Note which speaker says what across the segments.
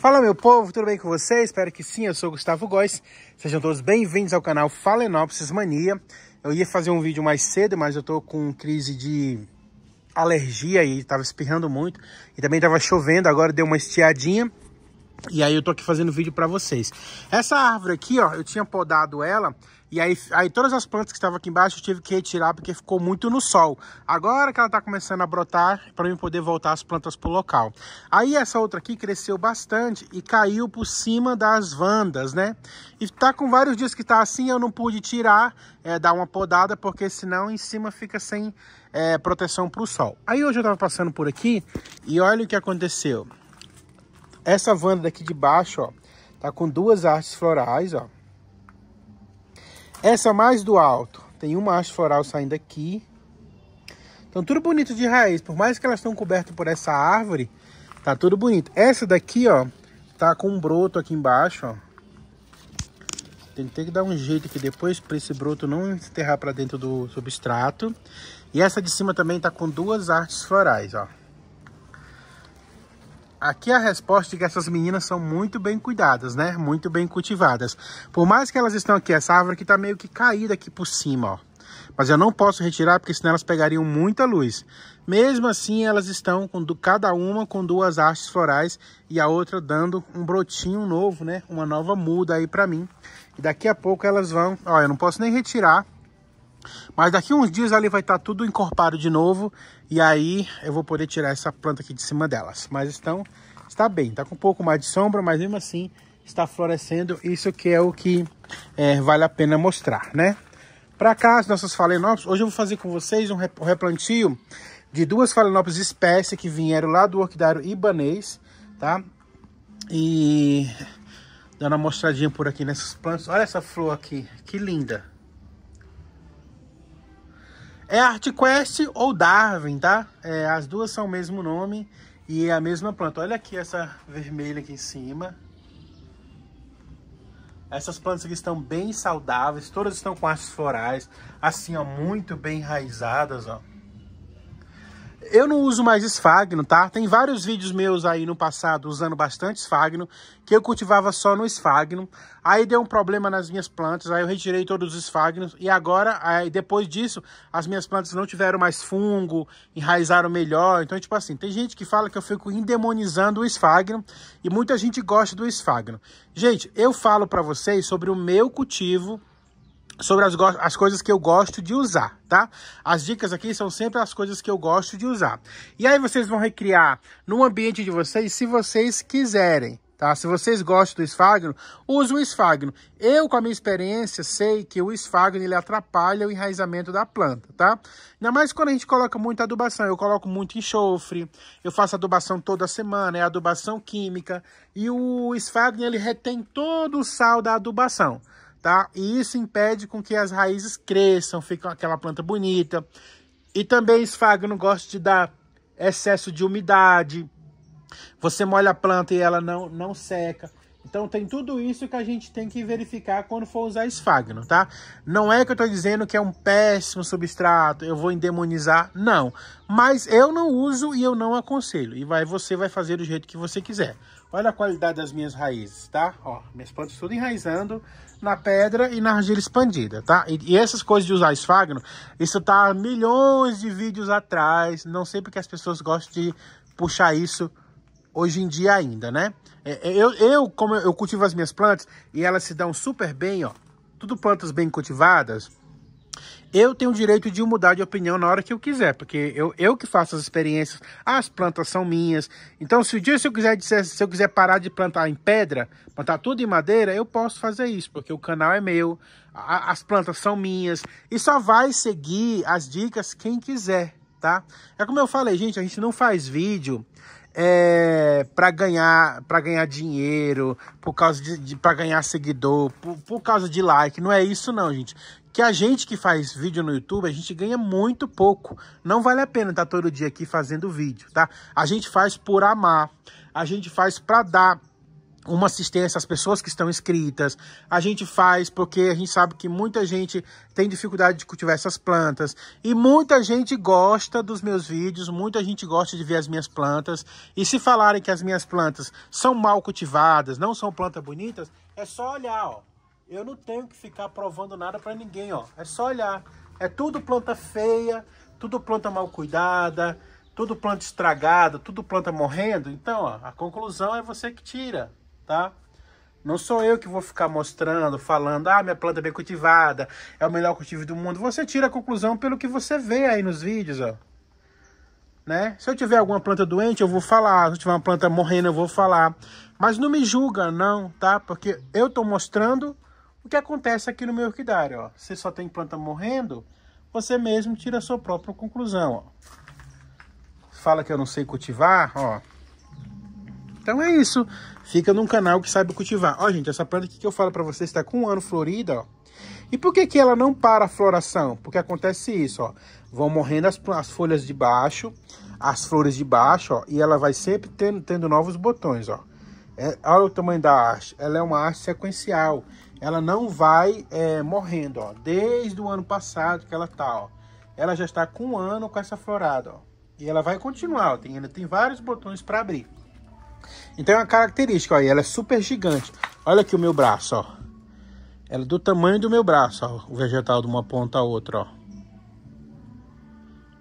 Speaker 1: Fala meu povo, tudo bem com vocês? Espero que sim, eu sou Gustavo Góes. Sejam todos bem-vindos ao canal Falenopsis Mania. Eu ia fazer um vídeo mais cedo, mas eu tô com crise de alergia e tava espirrando muito. E também tava chovendo, agora deu uma estiadinha. E aí eu tô aqui fazendo vídeo para vocês. Essa árvore aqui, ó, eu tinha podado ela e aí, aí todas as plantas que estavam aqui embaixo eu tive que retirar porque ficou muito no sol. Agora que ela está começando a brotar, para mim poder voltar as plantas para o local. Aí essa outra aqui cresceu bastante e caiu por cima das vandas, né? E está com vários dias que está assim, eu não pude tirar, é, dar uma podada, porque senão em cima fica sem é, proteção para o sol. Aí hoje eu estava passando por aqui e olha o que aconteceu. Essa vanda daqui de baixo, ó, tá com duas artes florais, ó essa mais do alto. Tem uma haste floral saindo aqui. Então, tudo bonito de raiz. Por mais que elas estão cobertas por essa árvore, tá tudo bonito. Essa daqui, ó, tá com um broto aqui embaixo, ó. Tem que ter que dar um jeito aqui depois para esse broto não enterrar para dentro do substrato. E essa de cima também tá com duas artes florais, ó. Aqui a resposta é que essas meninas são muito bem cuidadas, né? Muito bem cultivadas. Por mais que elas estão aqui, essa árvore aqui tá meio que caída aqui por cima, ó. Mas eu não posso retirar porque senão elas pegariam muita luz. Mesmo assim, elas estão com cada uma com duas hastes florais e a outra dando um brotinho novo, né? Uma nova muda aí para mim. E daqui a pouco elas vão... Ó, eu não posso nem retirar mas daqui uns dias ali vai estar tá tudo encorpado de novo. E aí eu vou poder tirar essa planta aqui de cima delas. Mas estão, está bem, está com um pouco mais de sombra, mas mesmo assim está florescendo. Isso que é o que é, vale a pena mostrar, né? Para cá, as nossas falenopes, hoje eu vou fazer com vocês um replantio de duas falenopes espécie que vieram lá do orquidário ibanês, tá? E dando uma mostradinha por aqui nessas plantas. Olha essa flor aqui, que linda! É ArtQuest ou Darwin, tá? É, as duas são o mesmo nome e é a mesma planta. Olha aqui essa vermelha aqui em cima. Essas plantas aqui estão bem saudáveis, todas estão com as florais, assim, ó, muito bem enraizadas, ó. Eu não uso mais esfagno, tá? Tem vários vídeos meus aí no passado usando bastante esfagno, que eu cultivava só no esfagno. Aí deu um problema nas minhas plantas, aí eu retirei todos os esfagnos e agora, aí depois disso, as minhas plantas não tiveram mais fungo, enraizaram melhor. Então, tipo assim, tem gente que fala que eu fico endemonizando o esfagno e muita gente gosta do esfagno. Gente, eu falo para vocês sobre o meu cultivo sobre as, as coisas que eu gosto de usar, tá? As dicas aqui são sempre as coisas que eu gosto de usar. E aí vocês vão recriar no ambiente de vocês, se vocês quiserem, tá? Se vocês gostam do esfagno, use o esfagno. Eu, com a minha experiência, sei que o esfagno ele atrapalha o enraizamento da planta, tá? Ainda mais quando a gente coloca muita adubação. Eu coloco muito enxofre, eu faço adubação toda semana, é adubação química. E o esfagno ele retém todo o sal da adubação tá? E isso impede com que as raízes cresçam, fica aquela planta bonita. E também esfagno gosta de dar excesso de umidade. Você molha a planta e ela não, não seca. Então tem tudo isso que a gente tem que verificar quando for usar esfagno, tá? Não é que eu estou dizendo que é um péssimo substrato, eu vou endemonizar, não. Mas eu não uso e eu não aconselho. E vai, você vai fazer do jeito que você quiser. Olha a qualidade das minhas raízes, tá? Ó, minhas plantas tudo enraizando na pedra e na argila expandida, tá? E, e essas coisas de usar esfagno, isso tá milhões de vídeos atrás. Não sei porque as pessoas gostam de puxar isso hoje em dia ainda, né? É, é, eu, eu como eu cultivo as minhas plantas e elas se dão super bem, ó. Tudo plantas bem cultivadas eu tenho o direito de mudar de opinião na hora que eu quiser, porque eu, eu que faço as experiências, ah, as plantas são minhas. Então, se o um dia se eu quiser se eu quiser parar de plantar em pedra, plantar tudo em madeira, eu posso fazer isso, porque o canal é meu, a, as plantas são minhas e só vai seguir as dicas quem quiser, tá? É como eu falei, gente, a gente não faz vídeo é, para ganhar para ganhar dinheiro por causa de, de para ganhar seguidor por, por causa de like não é isso não gente que a gente que faz vídeo no YouTube, a gente ganha muito pouco. Não vale a pena estar tá todo dia aqui fazendo vídeo, tá? A gente faz por amar, a gente faz para dar uma assistência às pessoas que estão inscritas. A gente faz porque a gente sabe que muita gente tem dificuldade de cultivar essas plantas e muita gente gosta dos meus vídeos, muita gente gosta de ver as minhas plantas. E se falarem que as minhas plantas são mal cultivadas, não são plantas bonitas, é só olhar, ó. Eu não tenho que ficar provando nada para ninguém, ó. É só olhar. É tudo planta feia, tudo planta mal cuidada, tudo planta estragada, tudo planta morrendo. Então, ó, a conclusão é você que tira, tá? Não sou eu que vou ficar mostrando, falando, ah, minha planta é bem cultivada, é o melhor cultivo do mundo. Você tira a conclusão pelo que você vê aí nos vídeos, ó. Né? Se eu tiver alguma planta doente, eu vou falar. Se eu tiver uma planta morrendo, eu vou falar. Mas não me julga, não, tá? Porque eu tô mostrando o que acontece aqui no meu orquidário? Ó? Você só tem planta morrendo, você mesmo tira a sua própria conclusão. Ó. Fala que eu não sei cultivar, ó. Então é isso. Fica num canal que sabe cultivar. Ó, gente, essa planta aqui que eu falo para vocês está com um ano florida, ó. E por que, que ela não para a floração? Porque acontece isso, ó. Vão morrendo as, as folhas de baixo, as flores de baixo, ó. E ela vai sempre tendo, tendo novos botões, ó. É, olha o tamanho da haste. Ela é uma haste sequencial. Ela não vai é, morrendo, ó. Desde o ano passado que ela tá, ó. Ela já está com um ano com essa florada, ó. E ela vai continuar, ó. Tem, ainda tem vários botões para abrir. Então é uma característica, ó. E ela é super gigante. Olha aqui o meu braço, ó. Ela é do tamanho do meu braço, ó. O vegetal de uma ponta a outra, ó.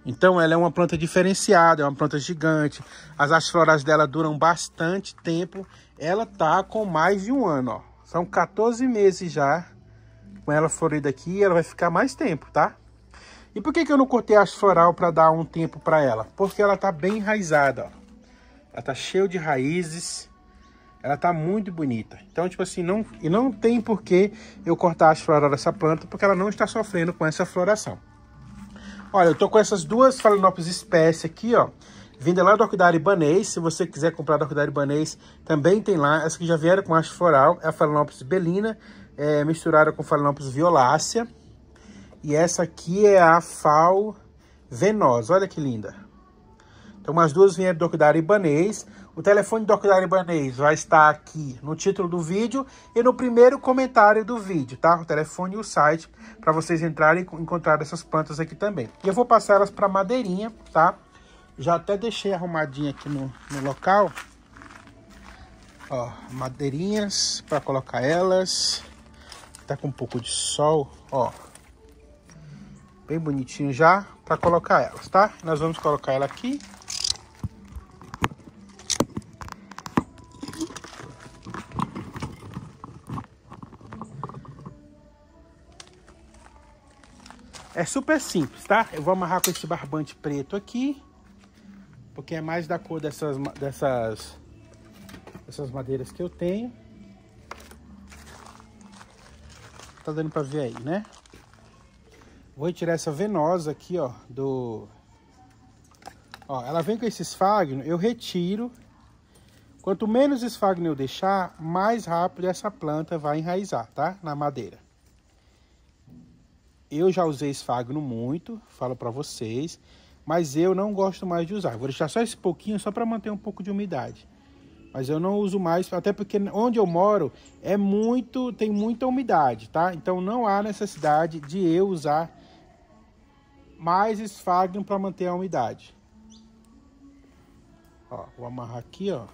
Speaker 1: Então ela é uma planta diferenciada, é uma planta gigante. As florais dela duram bastante tempo. Ela tá com mais de um ano, ó. São 14 meses já com ela florida aqui. Ela vai ficar mais tempo, tá? E por que, que eu não cortei a floral para dar um tempo para ela? Porque ela tá bem enraizada, ó. Ela tá cheia de raízes. Ela tá muito bonita. Então, tipo assim, não, e não tem por que eu cortar a floral dessa planta, porque ela não está sofrendo com essa floração. Olha, eu tô com essas duas Phalaenopsis espécie aqui, ó. Vinda lá do Orquidário Ibanês, se você quiser comprar do Orquidário Ibanês, também tem lá. Essa que já vieram com haste floral, é a Phalaenopsis belina, é, misturada com Phalaenopsis violácea. E essa aqui é a Fal venosa, olha que linda. Então, as duas vieram do Orquidário Ibanês. O telefone do Ocular Libanês vai estar aqui no título do vídeo e no primeiro comentário do vídeo, tá? O telefone e o site para vocês entrarem e encontrar essas plantas aqui também. E eu vou passar elas para madeirinha, tá? Já até deixei arrumadinha aqui no, no local. Ó, madeirinhas para colocar elas. Tá com um pouco de sol, ó. Bem bonitinho já para colocar elas, tá? Nós vamos colocar ela aqui É super simples, tá? Eu vou amarrar com esse barbante preto aqui, porque é mais da cor dessas, dessas, dessas madeiras que eu tenho. Tá dando pra ver aí, né? Vou retirar essa venosa aqui, ó, do... Ó, ela vem com esse esfagno, eu retiro. Quanto menos esfagno eu deixar, mais rápido essa planta vai enraizar, tá? Na madeira. Eu já usei esfagno muito, falo para vocês, mas eu não gosto mais de usar. Vou deixar só esse pouquinho, só para manter um pouco de umidade. Mas eu não uso mais, até porque onde eu moro é muito, tem muita umidade, tá? Então não há necessidade de eu usar mais esfagno para manter a umidade. Ó, vou amarrar aqui, ó.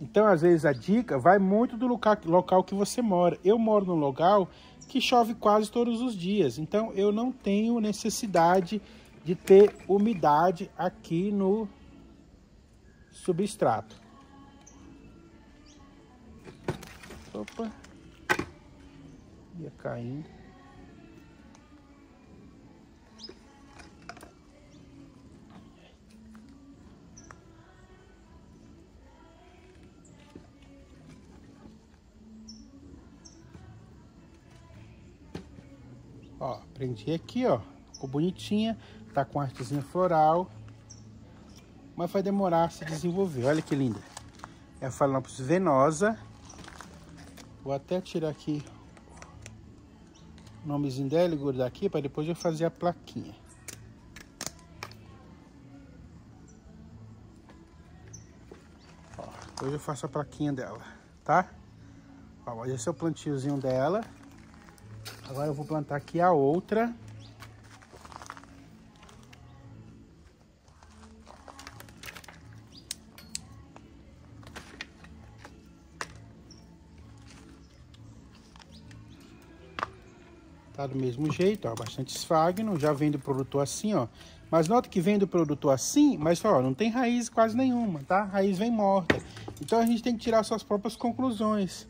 Speaker 1: Então, às vezes, a dica vai muito do local, local que você mora. Eu moro num local que chove quase todos os dias, então eu não tenho necessidade de ter umidade aqui no substrato. Opa, ia caindo. Prendi aqui, ó. Ficou bonitinha. Tá com artezinha floral. Mas vai demorar a se desenvolver. Olha que linda. É a Phalaenopsis venosa. Vou até tirar aqui o nomezinho dela e guardar aqui para depois eu fazer a plaquinha. hoje eu faço a plaquinha dela, tá? Ó, esse é o plantiozinho dela. Agora eu vou plantar aqui a outra. Tá do mesmo jeito, ó, bastante esfagno, já vem do produtor assim, ó. Mas nota que vem do produtor assim, mas ó, não tem raiz quase nenhuma, tá? A raiz vem morta. Então a gente tem que tirar suas próprias conclusões.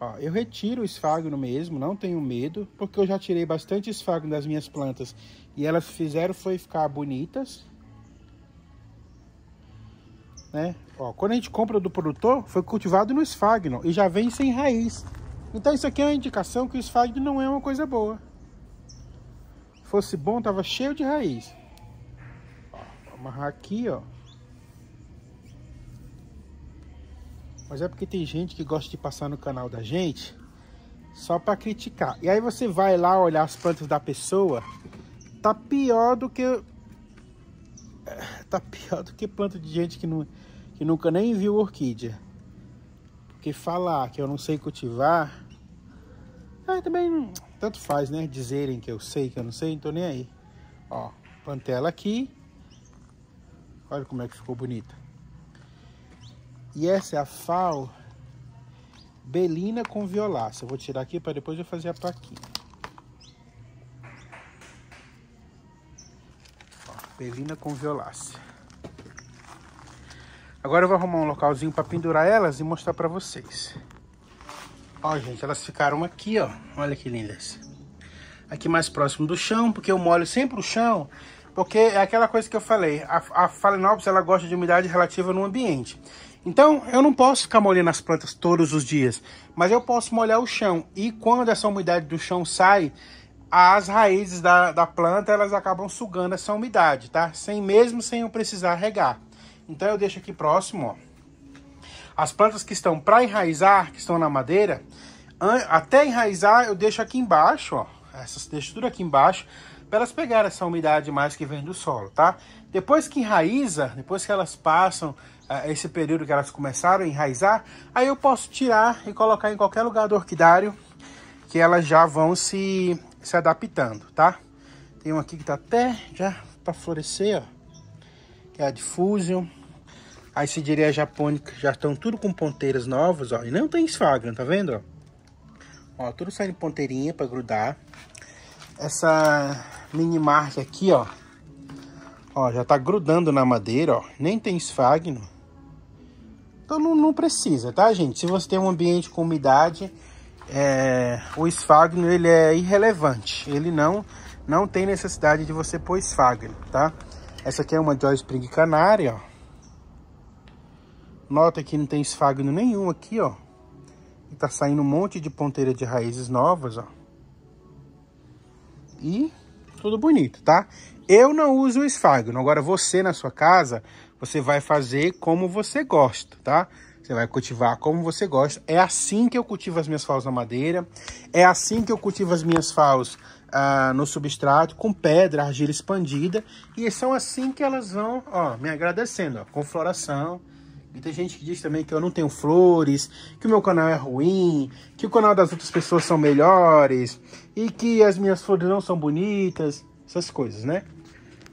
Speaker 1: Ó, eu retiro o esfagno mesmo, não tenho medo, porque eu já tirei bastante esfagno das minhas plantas e elas fizeram foi ficar bonitas. Né? Ó, quando a gente compra do produtor, foi cultivado no esfagno e já vem sem raiz. Então isso aqui é uma indicação que o esfagno não é uma coisa boa. Se fosse bom, tava cheio de raiz. Ó, vou amarrar aqui, ó. Mas é porque tem gente que gosta de passar no canal da gente só para criticar. E aí você vai lá olhar as plantas da pessoa, tá pior do que tá pior do que planta de gente que, não, que nunca nem viu orquídea. Porque falar que eu não sei cultivar, ah, também tanto faz, né? Dizerem que eu sei, que eu não sei, não tô nem aí. Ó, plantei ela aqui. Olha como é que ficou bonita. E essa é a FAO Belina com violácea. Eu vou tirar aqui para depois eu fazer a plaquinha. belina com violácea. Agora eu vou arrumar um localzinho para pendurar elas e mostrar para vocês. Ó, gente, elas ficaram aqui, ó. Olha que lindas. Aqui mais próximo do chão, porque eu molho sempre o chão porque é aquela coisa que eu falei, a, a Phalaenopsis ela gosta de umidade relativa no ambiente. Então, eu não posso ficar molhando as plantas todos os dias, mas eu posso molhar o chão. E quando essa umidade do chão sai, as raízes da, da planta elas acabam sugando essa umidade, tá? Sem mesmo sem eu precisar regar. Então eu deixo aqui próximo, ó. As plantas que estão para enraizar, que estão na madeira, até enraizar eu deixo aqui embaixo, ó. Essas texturas aqui embaixo para elas pegarem essa umidade mais que vem do solo, tá? Depois que enraiza, depois que elas passam esse período que elas começaram a enraizar, aí eu posso tirar e colocar em qualquer lugar do orquidário que elas já vão se, se adaptando, tá? Tem um aqui que tá até já pra florescer, ó, que é a Diffusion. A Cidireia japônica já estão tudo com ponteiras novas, ó, e não tem esfagra, tá vendo, ó? Ó, tudo saindo ponteirinha para grudar. Essa mini marca aqui, ó, ó, já tá grudando na madeira, ó, nem tem esfagno. Então não, não, precisa, tá, gente? Se você tem um ambiente com umidade, é, o esfagno ele é irrelevante. Ele não, não tem necessidade de você pôr esfagno, tá? Essa aqui é uma Joy Spring Canária, ó. Nota que não tem esfagno nenhum aqui, ó. E tá saindo um monte de ponteira de raízes novas, ó. E tudo bonito, tá? Eu não uso o esfagno. Agora você na sua casa você vai fazer como você gosta, tá? Você vai cultivar como você gosta. É assim que eu cultivo as minhas faus na madeira. É assim que eu cultivo as minhas faus ah, no substrato, com pedra, argila expandida. E são assim que elas vão, ó, me agradecendo, ó, com floração. E tem gente que diz também que eu não tenho flores, que o meu canal é ruim, que o canal das outras pessoas são melhores e que as minhas flores não são bonitas, essas coisas, né?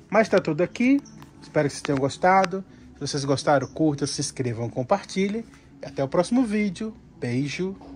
Speaker 1: Mas tá tudo aqui, Espero que vocês tenham gostado. Se vocês gostaram, curta, se inscrevam, compartilhem. Até o próximo vídeo. Beijo.